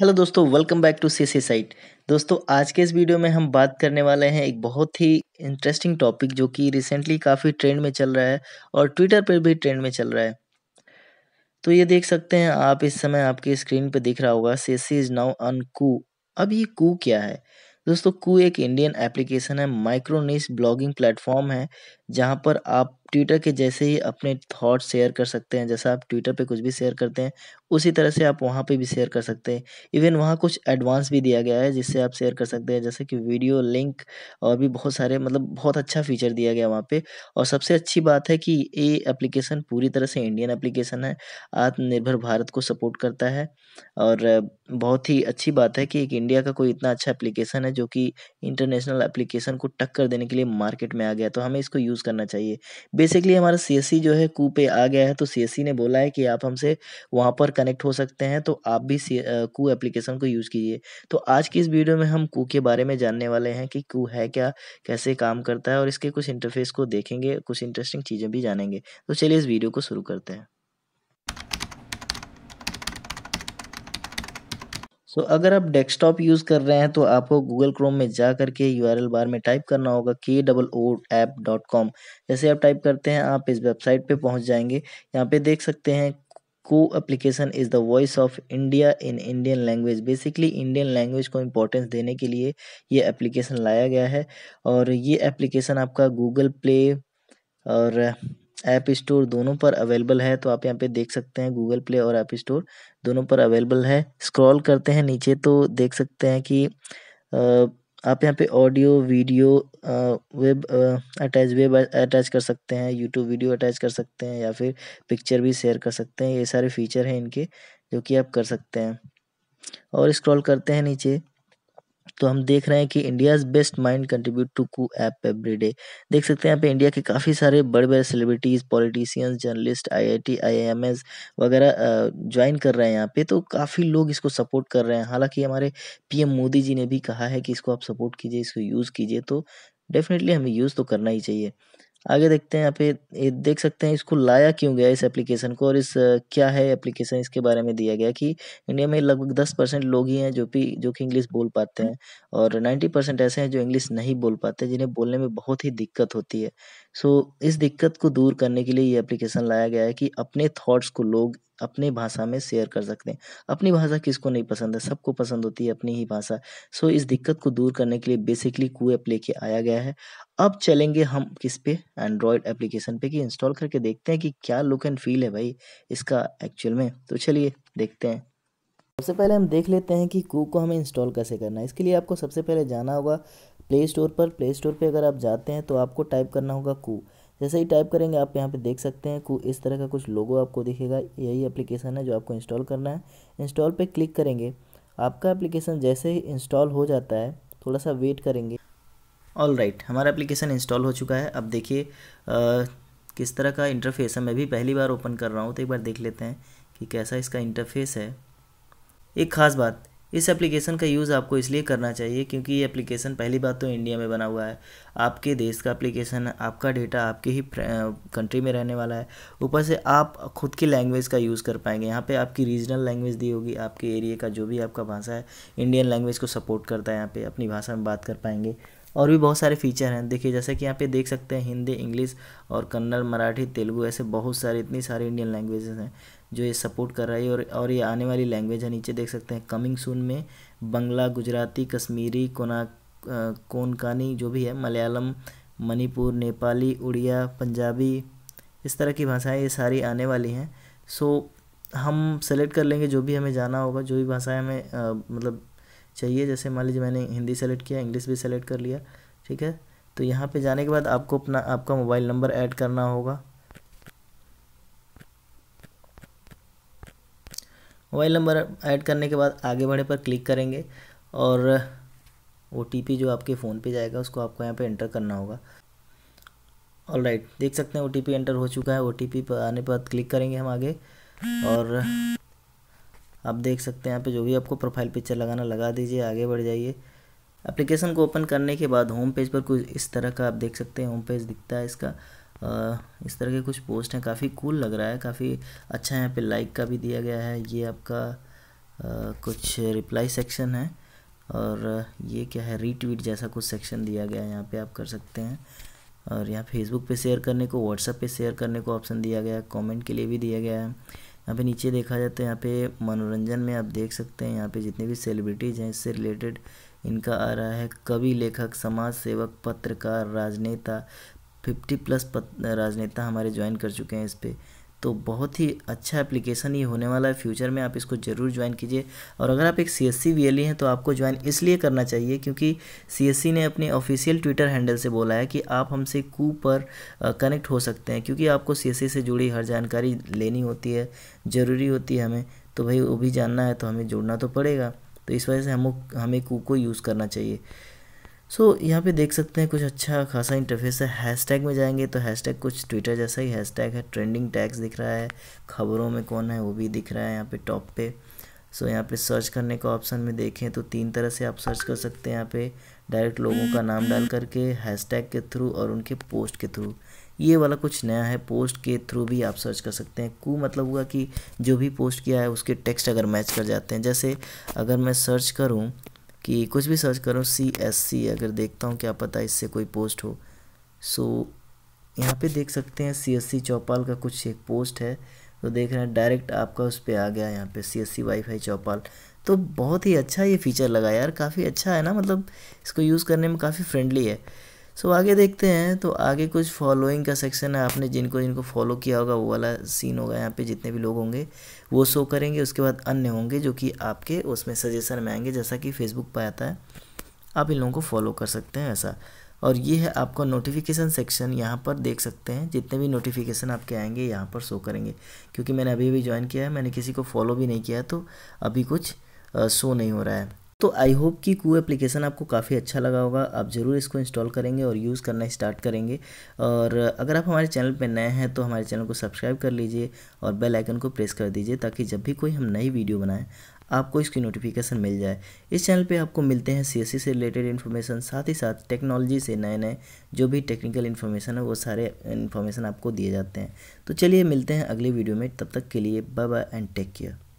Hello दोस्तों welcome back to C C site दोस्तों आज के इस वीडियो में हम बात करने वाले हैं एक बहुत ही इंटरेस्टिंग टॉपिक जो कि रिसेंटली काफ़ी ट्रेंड में चल रहा है और ट्विटर पर भी ट्रेंड में चल रहा है तो ये देख सकते हैं आप इस समय आपके स्क्रीन पर दिख रहा होगा सी सी इज़ नाउ अन कू अब ये कू क्या है दोस्तों कू एक इंडियन एप्लीकेशन है माइक्रोनिस ब्लॉगिंग प्लेटफॉर्म है जहाँ पर आप ट्विटर के जैसे ही अपने थॉट शेयर कर सकते हैं जैसा आप ट्विटर पे कुछ भी शेयर करते हैं उसी तरह से आप वहाँ पे भी शेयर कर सकते हैं इवन वहाँ कुछ एडवांस भी दिया गया है जिससे आप शेयर कर सकते हैं जैसे कि वीडियो लिंक और भी बहुत सारे मतलब बहुत अच्छा फीचर दिया गया वहाँ पर और सबसे अच्छी बात है कि ये एप्लीकेशन पूरी तरह से इंडियन एप्लीकेशन है आत्मनिर्भर भारत को सपोर्ट करता है और बहुत ही अच्छी बात है कि एक इंडिया का कोई इतना अच्छा एप्लीकेशन है जो कि इंटरनेशनल एप्लीकेशन को टक्कर देने के लिए मार्केट में आ गया तो हमें इसको यूज़ यूज़ करना चाहिए बेसिकली हमारा सी जो है कू पे आ गया है तो सी ने बोला है कि आप हमसे वहाँ पर कनेक्ट हो सकते हैं तो आप भी कू एप्लीकेशन को यूज़ कीजिए तो आज की इस वीडियो में हम कू के बारे में जानने वाले हैं कि कू है क्या कैसे काम करता है और इसके कुछ इंटरफेस को देखेंगे कुछ इंटरेस्टिंग चीज़ें भी जानेंगे तो चलिए इस वीडियो को शुरू करते हैं सो so, अगर आप डेस्कटॉप यूज़ कर रहे हैं तो आपको गूगल क्रोम में जा करके यू बार में टाइप करना होगा के double O app dot com जैसे आप टाइप करते हैं आप इस वेबसाइट पे पहुंच जाएंगे यहाँ पे देख सकते हैं को application is the voice of India in Indian language basically Indian language को इम्पोर्टेंस देने के लिए ये एप्लीकेशन लाया गया है और ये एप्लीकेशन आपका गूगल प्ले और ऐप स्टोर दोनों पर अवेलेबल है तो आप यहाँ पे देख सकते हैं गूगल प्ले और ऐप स्टोर दोनों पर अवेलेबल है स्क्रॉल करते हैं नीचे तो देख सकते हैं कि आप यहाँ पे audio video web attach web attach कर सकते हैं यूट्यूब वीडियो अटैच कर सकते हैं या फिर पिक्चर भी शेयर कर सकते हैं ये सारे फीचर हैं इनके जो कि आप कर सकते हैं और स्क्रॉल करते हैं नीचे तो हम देख रहे हैं कि India's best mind contribute to Koo app everyday देख सकते हैं यहाँ पे इंडिया के काफी सारे बड़े-बड़े celebrities politicians journalist IIT IMS वगैरह ज्वाइन कर रहे हैं यहाँ पे तो काफी लोग इसको सपोर्ट कर रहे हैं हालांकि हमारे पीएम मोदी जी ने भी कहा है कि इसको आप सपोर्ट कीजिए इसको यूज कीजिए तो डेफिनेटली हमें यूज तो करना ही चाहिए। आगे देखते हैं यहाँ पे ये देख सकते हैं इसको लाया क्यों गया इस एप्लीकेशन को और इस क्या है एप्लीकेशन इसके बारे में दिया गया कि इंडिया में लगभग दस परसेंट लोग ही हैं जो भी जो कि इंग्लिश बोल पाते हैं और नाइन्टी परसेंट ऐसे हैं जो इंग्लिश नहीं बोल पाते जिन्हें बोलने में बहुत ही दिक्कत होती है सो इस दिक्कत को दूर करने के लिए ये एप्लीकेशन लाया गया है कि अपने थाट्स को लोग अपने भाषा में शेयर कर सकते हैं अपनी भाषा किसको नहीं पसंद है सबको पसंद होती है अपनी ही भाषा सो इस दिक्कत को दूर करने के लिए बेसिकली कू ऐप लेके आया गया है अब चलेंगे हम किस पे एंड्रॉयड एप्लीकेशन पे कि इंस्टॉल करके देखते हैं कि क्या लुक एंड फील है भाई इसका एक्चुअल में तो चलिए देखते हैं सबसे पहले हम देख लेते हैं कि कू को हमें इंस्टॉल कैसे करना है इसके लिए आपको सबसे पहले जाना होगा प्ले स्टोर पर प्ले स्टोर पर अगर आप जाते हैं तो आपको टाइप करना होगा कू जैसे ही टाइप करेंगे आप यहाँ पे देख सकते हैं इस तरह का कुछ लोगो आपको दिखेगा यही एप्लीकेशन है जो आपको इंस्टॉल करना है इंस्टॉल पे क्लिक करेंगे आपका एप्लीकेशन जैसे ही इंस्टॉल हो जाता है थोड़ा सा वेट करेंगे ऑल राइट right, हमारा एप्लीकेशन इंस्टॉल हो चुका है अब देखिए किस तरह का इंटरफेस है मैं भी पहली बार ओपन कर रहा हूँ तो एक बार देख लेते हैं कि कैसा इसका इंटरफेस है एक ख़ास बात इस एप्लीकेशन का यूज़ आपको इसलिए करना चाहिए क्योंकि ये एप्लीकेशन पहली बात तो इंडिया में बना हुआ है आपके देश का एप्लीकेशन है आपका डेटा आपके ही कंट्री में रहने वाला है ऊपर से आप खुद की लैंग्वेज का यूज़ कर पाएंगे यहाँ पे आपकी रीजनल लैंग्वेज दी होगी आपके एरिया का जो भी आपका भाषा है इंडियन लैंग्वेज को सपोर्ट करता है यहाँ पर अपनी भाषा में बात कर पाएंगे और भी बहुत सारे फीचर हैं देखिए जैसे कि यहाँ पे देख सकते हैं हिंदी इंग्लिश और कन्नड़ मराठी तेलुगू ऐसे बहुत सारे इतनी सारी इंडियन लैंग्वेजेस हैं जो ये सपोर्ट कर रही है और और ये आने वाली लैंग्वेज है नीचे देख सकते हैं कमिंग सून में बंगला गुजराती कश्मीरी कोना कोनकानी जो भी है मलयालम मणिपुर नेपाली उड़िया पंजाबी इस तरह की भाषाएँ ये सारी आने वाली हैं सो हम सेलेक्ट कर लेंगे जो भी हमें जाना होगा जो भी भाषाएँ हमें मतलब चाहिए जैसे मान लीजिए मैंने हिंदी सेलेक्ट किया इंग्लिश भी सेलेक्ट कर लिया ठीक है तो यहाँ पे जाने के बाद आपको अपना आपका मोबाइल नंबर ऐड करना होगा मोबाइल नंबर ऐड करने के बाद आगे बढ़ने पर क्लिक करेंगे और ओ जो आपके फ़ोन पे जाएगा उसको आपको यहाँ पे एंटर करना होगा ऑल राइट देख सकते हैं ओ एंटर हो चुका है ओ पर आने पर क्लिक करेंगे हम आगे और आप देख सकते हैं यहाँ पे जो भी आपको प्रोफाइल पिक्चर लगाना लगा दीजिए आगे बढ़ जाइए एप्लीकेशन को ओपन करने के बाद होम पेज पर कुछ इस तरह का आप देख सकते हैं होम पेज दिखता है इसका आ, इस तरह के कुछ पोस्ट हैं काफ़ी कूल लग रहा है काफ़ी अच्छा यहाँ पे लाइक का भी दिया गया है ये आपका आ, कुछ रिप्लाई सेक्शन है और ये क्या है रीट्वीट जैसा कुछ सेक्शन दिया गया है यहाँ पर आप कर सकते हैं और यहाँ फेसबुक पर शेयर करने को व्हाट्सअप पर शेयर करने को ऑप्शन दिया गया है कॉमेंट के लिए भी दिया गया है यहाँ पे नीचे देखा जाए तो यहाँ पे मनोरंजन में आप देख सकते हैं यहाँ पे जितने भी सेलिब्रिटीज़ हैं इससे रिलेटेड इनका आ रहा है कवि लेखक समाज सेवक पत्रकार राजनेता फिफ्टी प्लस राजनेता हमारे ज्वाइन कर चुके हैं इस पर तो बहुत ही अच्छा एप्लीकेशन ये होने वाला है फ्यूचर में आप इसको ज़रूर ज्वाइन कीजिए और अगर आप एक सी एस सी हैं तो आपको ज्वाइन इसलिए करना चाहिए क्योंकि सी ने अपने ऑफिशियल ट्विटर हैंडल से बोला है कि आप हमसे कू पर कनेक्ट हो सकते हैं क्योंकि आपको सी से जुड़ी हर जानकारी लेनी होती है ज़रूरी होती है हमें तो भाई वो भी जानना है तो हमें जुड़ना तो पड़ेगा तो इस वजह से हम हमें कू को यूज़ करना चाहिए सो so, यहाँ पे देख सकते हैं कुछ अच्छा खासा इंटरफेस है हैशटैग में जाएंगे तो हैशटैग कुछ ट्विटर जैसा ही हैशटैग है ट्रेंडिंग टैग्स दिख रहा है खबरों में कौन है वो भी दिख रहा है यहाँ पे टॉप पे सो so, यहाँ पे सर्च करने का ऑप्शन में देखें तो तीन तरह से आप सर्च कर सकते हैं यहाँ पे डायरेक्ट लोगों का नाम डाल करके हैशटैग के थ्रू और उनके पोस्ट के थ्रू ये वाला कुछ नया है पोस्ट के थ्रू भी आप सर्च कर सकते हैं कू मतलब हुआ कि जो भी पोस्ट किया है उसके टेक्स्ट अगर मैच कर जाते हैं जैसे अगर मैं सर्च करूँ कि कुछ भी सर्च करो सी एस सी अगर देखता हूँ क्या पता इससे कोई पोस्ट हो सो so, यहाँ पे देख सकते हैं सी एस सी चौपाल का कुछ एक पोस्ट है तो देख रहे हैं डायरेक्ट आपका उस पर आ गया यहाँ पे सी एस सी वाईफाई चौपाल तो बहुत ही अच्छा ये फीचर लगा यार काफ़ी अच्छा है ना मतलब इसको यूज़ करने में काफ़ी फ्रेंडली है सो so, आगे देखते हैं तो आगे कुछ फॉलोइंग का सेक्शन है आपने जिनको जिनको फॉलो किया होगा वो वाला सीन होगा यहाँ पे जितने भी लोग होंगे वो शो करेंगे उसके बाद अन्य होंगे जो कि आपके उसमें सजेशन में आएंगे जैसा कि फेसबुक पर आता है आप इन लोगों को फॉलो कर सकते हैं ऐसा और ये है आपका नोटिफिकेशन सेक्शन यहाँ पर देख सकते हैं जितने भी नोटिफिकेशन आपके आएंगे यहाँ पर शो करेंगे क्योंकि मैंने अभी भी ज्वाइन किया है मैंने किसी को फॉलो भी नहीं किया तो अभी कुछ शो नहीं हो रहा है तो आई होप कि कू एप्लीकेशन आपको काफ़ी अच्छा लगा होगा आप ज़रूर इसको इंस्टॉल करेंगे और यूज़ करना स्टार्ट करेंगे और अगर आप हमारे चैनल पर नए हैं तो हमारे चैनल को सब्सक्राइब कर लीजिए और बेल आइकन को प्रेस कर दीजिए ताकि जब भी कोई हम नई वीडियो बनाएं आपको इसकी नोटिफिकेशन मिल जाए इस चैनल पे आपको मिलते हैं सीएससी से रिलेटेड इन्फॉर्मेशन साथ ही साथ टेक्नोलॉजी से नए नए जो भी टेक्निकल इन्फॉर्मेशन है वो सारे इन्फॉर्मेशन आपको दिए जाते हैं तो चलिए मिलते हैं अगले वीडियो में तब तक के लिए bye bye and take care